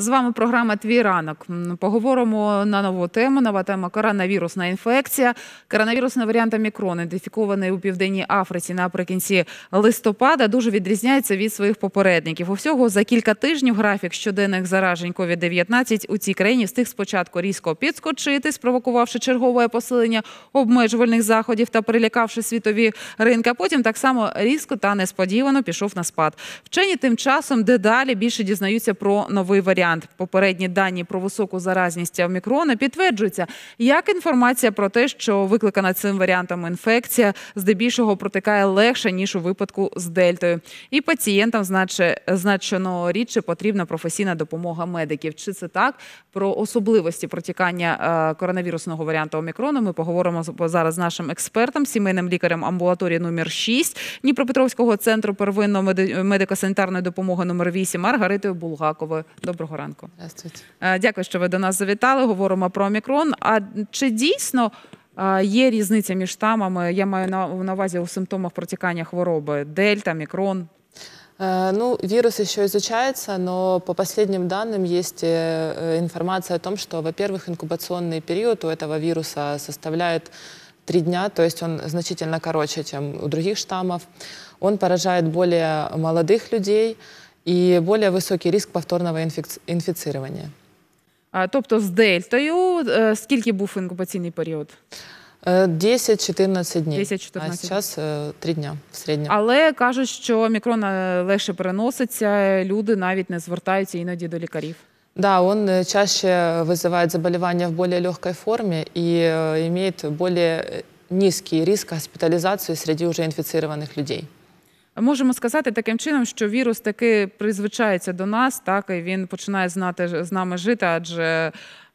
З вами програма Твій ранок. Поговоримо на нову тему. Нова тема коронавірусна інфекція. Коронавірусний варіант Омікрон, ідентифікований у південній Африці наприкінці листопада, дуже відрізняється від своїх попередників. Усього за кілька тижнів графік щоденних заражень COVID-19 у цій країні встиг спочатку різко підскочити, спровокувавши чергове посилення обмежувальних заходів та прилякавши світові ринки. А Потім так само різко та несподівано пішов на спад. Вчені тим часом дедалі більше дізнаються про новий варіант варіант. Попередні дані про високу заразність омікрона підтверджуються, як інформація про те, що викликана цим варіантом інфекція, здебільшого протикає легше ніж у випадку з дельтою. І пацієнтам значно рідше потрібна професійна допомога медиків. Чи це так про особливості протікання е, коронавірусного варіанту омікрону? Ми поговоримо зараз з нашим експертом, сімейним лікарем амбулаторії номер 6 Дніпропетровського центру первинної медико-санітарної допомоги номер 8 Маргаритою Булгаковою. Доброго. Доброго ранку. Здравствуйте. Е, дякую, що ви до нас завітали. Говоримо про омікрон. А чи дійсно е, є різниця між штамами? Я маю на увазі у симптомах протікання хвороби: дельта, мікрон. Е, ну, вирус еще изучается, но по последним данным есть информация о том, что, во-первых, инкубационный период у этого вируса составляет три дня, то есть он значительно короче, чем у других штаммов. Он поражает более молодых людей, і більш високий риск повторного инфицирования. тобто з дельтою, е, скільки був інкубаційний період? Е, 10-14 днів. 10-14 А зараз е, 3 дня в середньому. Але кажуть, що мікрон е, легше переноситься, люди навіть не звертаються іноді до лікарів. Так, он е, чаще вызывает заболівання в більш легкій формі і э, більш низький э, низкий госпіталізації госпитализации среди уже инфицированных людей. Можемо сказати таким чином, що вірус таки призвичається до нас, так і він починає знати з нами жити, адже.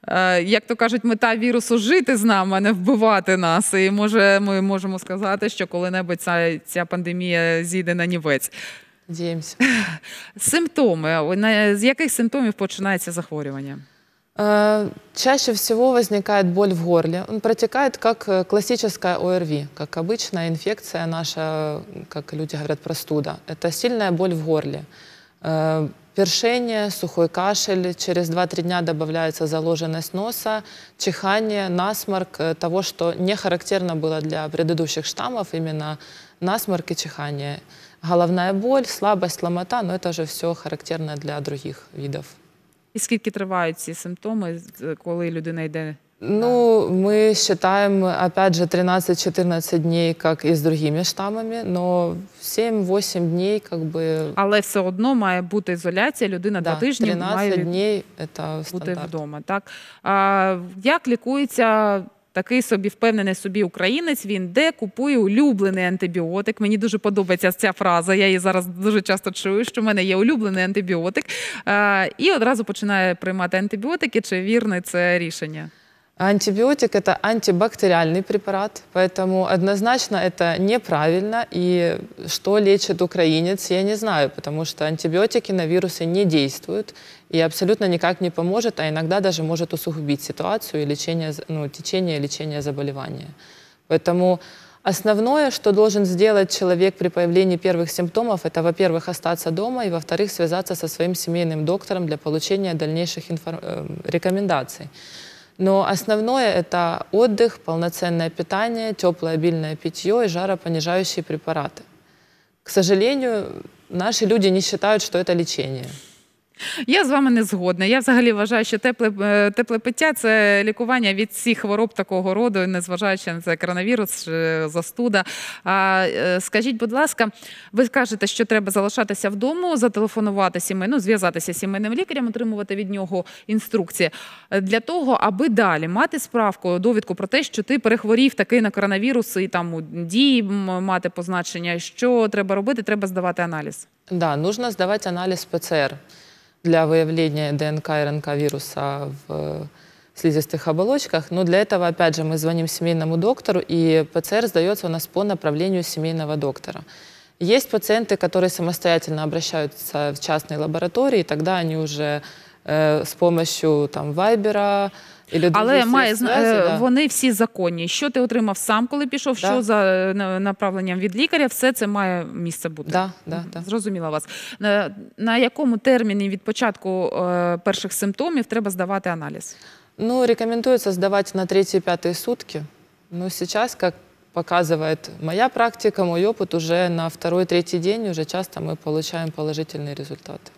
Е, як то кажуть, мета вірусу жити з нами, а не вбивати нас. І може, ми можемо сказати, що коли-небудь ця, ця пандемія зійде на нівець. Діємося. Симптоми з яких симптомів починається захворювання? Э, чаще всего возникает боль в горле. Он протекает как э, классическая ОРВИ, как обычная инфекция наша, как люди говорят, простуда. Это сильная боль в горле. Э, першение, сухой кашель, через 2-3 дня добавляется заложенность носа, чихание, насморк, того, что не характерно было для предыдущих штаммов, именно насморк и чихание. Головная боль, слабость, ломота, но это же все характерно для других видов І скільки тривають ці симптоми, коли людина йде? Ну, ми вважаємо опять же, 13-14 днів, як і з другими штамами, але 7-8 дней, как бы... Але все одно має бути ізоляція, людина да, два тижні 13 днів це стандарт. як лікується Такий собі впевнений собі українець. Він де купує улюблений антибіотик. Мені дуже подобається ця фраза. Я її зараз дуже часто чую, що в мене є улюблений антибіотик, е, і одразу починає приймати антибіотики. Чи вірне це рішення? Антибіотик это антибактеріальний препарат, поэтому однозначно это неправильно. И что лечит украинец, я не знаю, потому что антибіотики на вирусы не действуют. и абсолютно никак не поможет, а иногда даже может усугубить ситуацию и лечение, ну, течение лечения заболевания. Поэтому основное, что должен сделать человек при появлении первых симптомов, это, во-первых, остаться дома, и, во-вторых, связаться со своим семейным доктором для получения дальнейших информ... Э, рекомендаций. Но основное – это отдых, полноценное питание, теплое обильное питье и жаропонижающие препараты. К сожалению, наши люди не считают, что это лечение. Я з вами не згодна. Я взагалі вважаю, що тепле е, тепле пиття це лікування від всіх хвороб такого роду, незважаючи на це коронавірус, е, застуда. А е, скажіть, будь ласка, ви скажете, що треба залишатися вдома, зателефонувати сімейну, зв'язатися з сімейним лікарем, отримувати від нього інструкції для того, аби далі мати справку, довідку про те, що ти перехворів такий на коронавірус і там дії мати позначення, що треба робити, треба здавати аналіз. Да, нужно здавати аналіз ПЦР для выявления ДНК и РНК вируса в е, слизистых оболочках. Но ну, для этого, опять же, мы звоним семейному доктору, и ПЦР сдается у нас по направлению семейного доктора. Есть пациенты, которые самостоятельно обращаются в частные лаборатории, и тогда они уже Е, з помощью там вайбера. Але має е, да. вони всі законні. Що ти отримав сам, коли пішов, да. що за е, направленням від лікаря, все це має місце бути. Да, да, да. Зрозуміла вас. На, на якому терміні від початку е, перших симптомів треба здавати аналіз? Ну, рекомендується здавати на 3-5 сутки. Ну, зараз, як показує моя практика, мій опит, уже на 2-3 день вже часто ми отримуємо положительні результати.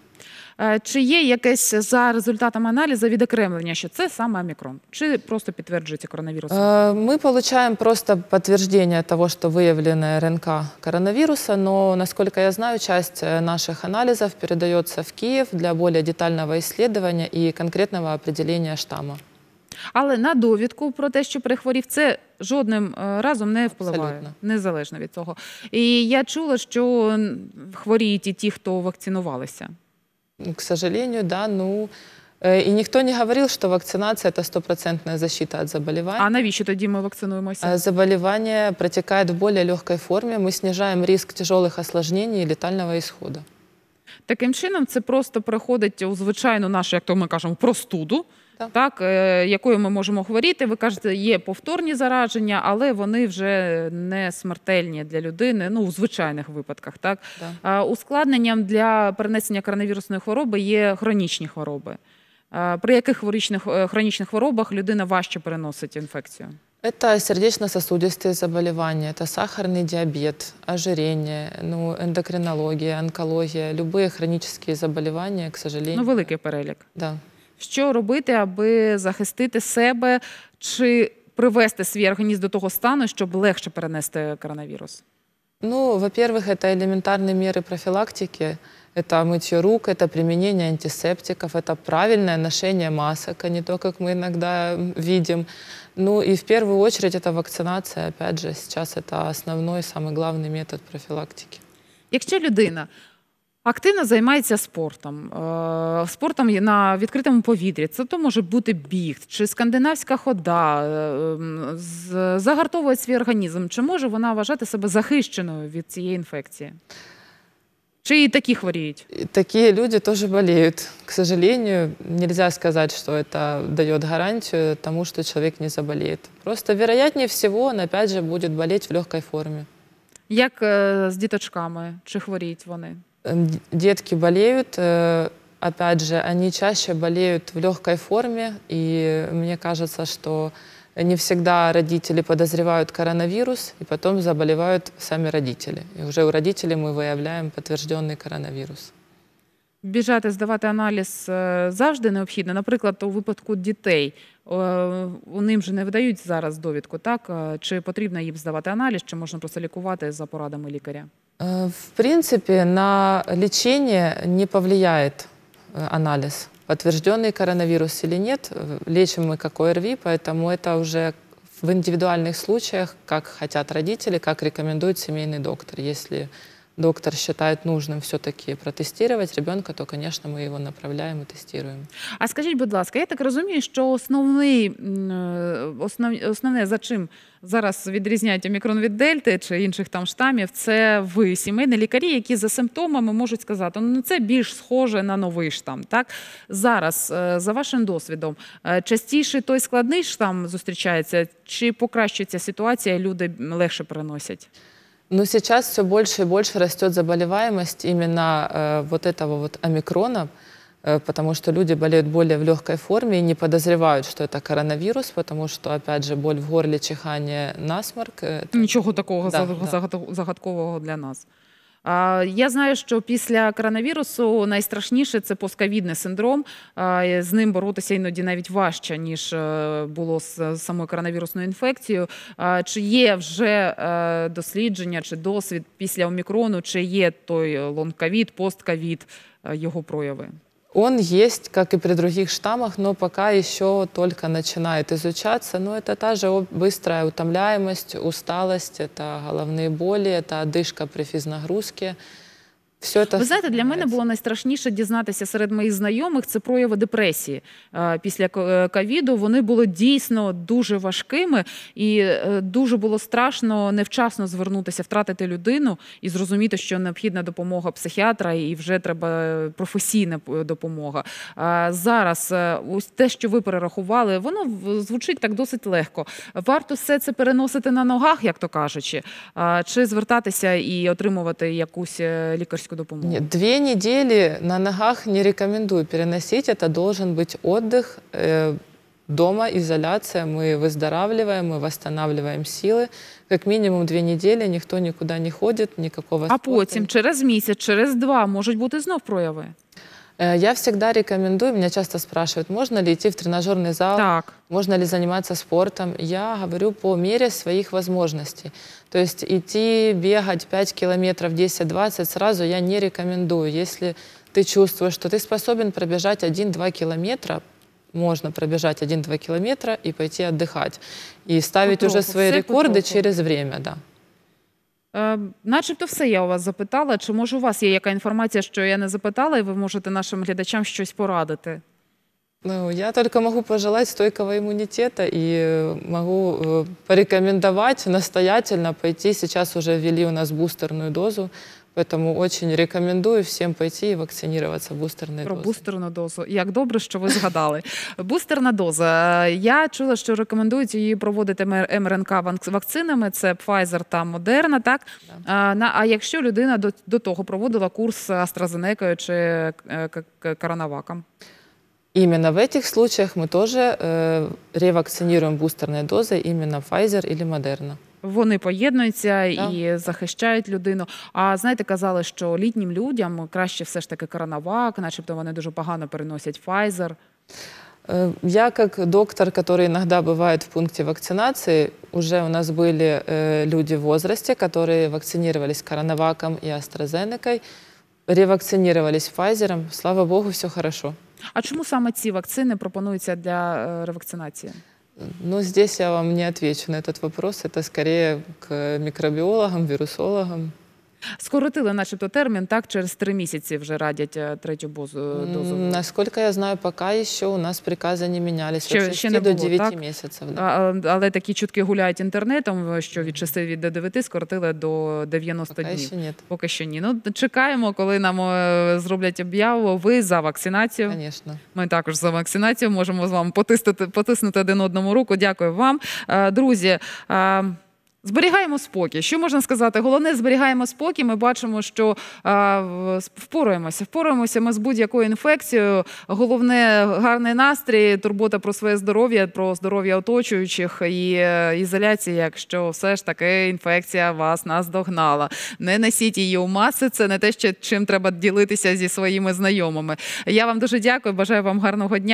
Е, чи є якесь за результатами аналізу відокремлення, що це саме омікрон? Чи просто підтверджується коронавірус? Е, ми отримуємо просто підтвердження того, що выявлена РНК коронавируса, но, наскільки я знаю, часть э, наших аналізів передається в Київ для більш детального исследования і конкретного определення штаму? Але на довідку про те, що перехворів, це жодним е, разом не впливає, незалежно від цього. І я чула, що хворіють і ті, хто вакцинувалися. к сожалению, да, ну. Э, и никто не говорил, что вакцинация это стопроцентная защита от заболевания. А навіщо тоді ми вакцинуємося? Э, Заболівання протікає в более легкой форме. Мы снижаем риск тяжелых осложнений и летального исхода. Таким чином, це просто приходить у звичайну нашу, як то ми кажемо, простуду, так. так е, якою ми можемо хворіти. Ви кажете, є повторні зараження, але вони вже не смертельні для людини. Ну у звичайних випадках, так, так. ускладненням для перенесення коронавірусної хвороби є хронічні хвороби. При яких е, хронічних хворобах людина важче переносить інфекцію? Это сердечно-сосудистые заболевания, это сахарный диабет, ожирение, ну, эндокринология, онкология, любые хронические заболевания, к сожалению. Ну, великий перелік. Да. Що робити, аби захистити себе чи привести свій організм до того стану, щоб легше перенести коронавірус? Ну, во-первых, это элементарные меры профилактики – Это мытье рук, это применение антисептиков, это правильное ношение масок, а не то, как мы иногда видим. Ну и в первую очередь это вакцинация. Опять же, сейчас это основной, самый главный метод профилактики. Якщо людина Активно займається спортом, е, спортом на відкритому повітрі. Це то може бути біг чи скандинавська хода, е, загартовує свій організм. Чи може вона вважати себе захищеною від цієї інфекції? Чи и такие хворіють? Такие люди тоже болеют. К сожалению, нельзя сказать, что это дает гарантию тому, что человек не заболеет. Просто вероятнее всего он опять же будет болеть в легкой форме. Як е, з діточками? Чи хворіють вони? Детки болеют. Е, опять же, они чаще болеют в легкой форме. И мне кажется, что не всегда родители подозревают коронавирус, и потом заболевают сами родители. И уже у родителей мы выявляем подтвержденный коронавирус. Біжати, здавати аналіз э, завжди необхідно. Наприклад, у випадку дітей у е, ним же не видають зараз довідку, так е, чи потрібно їм здавати аналіз, чи можна просто лікувати за порадами лікаря? Е, в принципі, на лічення не повлияє анализ подтвержденный коронавирус или нет, лечим мы как ОРВИ, поэтому это уже в индивидуальных случаях, как хотят родители, как рекомендует семейный доктор, если доктор считает нужным все-таки протестировать ребенка, то, конечно, мы его направляем и тестируем. А скажіть, будь ласка, я так розумію, що основний, е, основ, основне, за чим зараз відрізняють омікрон від дельти чи інших там штамів, це ви, сімейні лікарі, які за симптомами можуть сказати, ну це більш схоже на новий штам. Так? Зараз, е, за вашим досвідом, е, частіше той складний штам зустрічається, чи покращується ситуація, люди легше переносять? Но сейчас все больше и больше растет заболеваемость именно э, вот этого вот омикрона, э, потому что люди болеют более в легкой форме и не подозревают, что это коронавирус, потому что, опять же, боль в горле, чихание, насморк. Э, Нічого такого да, загад- да. загадкового для нас. Я знаю, що після коронавірусу найстрашніше це посковідний синдром. З ним боротися іноді навіть важче ніж е, було з самою коронавірусною інфекцією. Чи є вже е, дослідження чи досвід після омікрону? Чи є той лонковід, постковід е, його прояви? Он есть, как и при других штаммах, но пока еще только начинает изучаться. Но это та же быстрая утомляемость, усталость, это головные боли, это одышка при физнагрузке все це... Ви знаєте, для мене було найстрашніше дізнатися серед моїх знайомих це прояви депресії після е, ковіду. Вони були дійсно дуже важкими, і е, дуже було страшно невчасно звернутися, втратити людину і зрозуміти, що необхідна допомога психіатра, і вже треба професійна допомога. Зараз е, ось те, що ви перерахували, воно звучить так досить легко. Варто все це переносити на ногах, як то кажучи, чи звертатися і отримувати якусь лікарську медичну допомогу? Нет, две недели на ногах не рекомендую переносить. Это должен быть отдых, э, ізоляція ми Мы выздоравливаем, мы восстанавливаем силы. Как мінімум дві неділі ніхто нікуди не ходить, ніякого А потім через місяць, через два можуть бути знов прояви. Э, я всегда рекомендую, меня часто спрашивают, можно ли идти в тренажерный зал, так. можно ли заниматься спортом. Я говорю по мере своих возможностей. То есть идти бегать 5 километров, 10-20 сразу я не рекомендую. Если ты чувствуешь, что ты способен пробежать 1-2 километра, можно пробежать 1-2 километра и пойти отдыхать. И ставить потуху, уже свои рекорды потуху. через время, да. Е, начебто, все я у вас запитала. Чи може у вас є яка інформація, що я не запитала, і ви можете нашим глядачам щось порадити? Ну, я только можу пожелати стойкого імунітету і могу е, порекомендовать настоятельно пойти. Зараз вже ввели у нас бустерну дозу, Поэтому очень рекомендую всім пойти і вакцинуватися бустерною Про дозою. бустерну дозу. Як добре, що ви згадали. Бустерна доза. Я чула, що рекомендують її проводити МРНК вакцинами. Це Pfizer та Moderna, Так да. а якщо людина до, до того проводила курс AstraZeneca чи е, коронаваком? Именно в этих случаях мы тоже э, ревакцинируем бустерной дозой именно Pfizer или Moderna. Вони поєднуються так. і захищають людину. А знаєте, казали, що літнім людям краще все ж таки коронавак, начебто вони дуже погано переносять Pfizer. Е, я как доктор, который иногда бывает в пункте вакцинации, уже у нас были э, е, люди в возрасте, которые вакцинировались коронаваком и AstraZeneca, ревакцинировались Файзером. Слава Богу, все хорошо. А чому саме ці вакцини пропонуються для е, ревакцинації? Ну, здесь я вам не отвечу на этот вопрос. Это скорее к микробиологам, вирусологам. Скоротили, начебто, термін так, через три місяці вже радять е, третю бозу, е, дозу. Наскільки я знаю, пока що у нас приказы не менялись ще, ще не до було, 9 так? місяців. Да. А, але такі чутки гуляють інтернетом, е, що від часи від до 9 скоротили до 90 Пока днів. ще ні. Поки що ні. Ну, чекаємо, коли нам зроблять об'яву. Ви за вакцинацію. Конечно. Ми також за вакцинацію можемо з вами потиснути, потиснути один одному руку. Дякую вам. Е, Друзі, Зберігаємо спокій. Що можна сказати? Головне, зберігаємо спокій. Ми бачимо, що а, впораємося. Впораємося ми з будь-якою інфекцією. Головне гарний настрій, турбота про своє здоров'я, про здоров'я оточуючих і е, ізоляція. Якщо все ж таки інфекція вас наздогнала. Не носіть її у маси. Це не те, що чим треба ділитися зі своїми знайомими. Я вам дуже дякую. Бажаю вам гарного дня.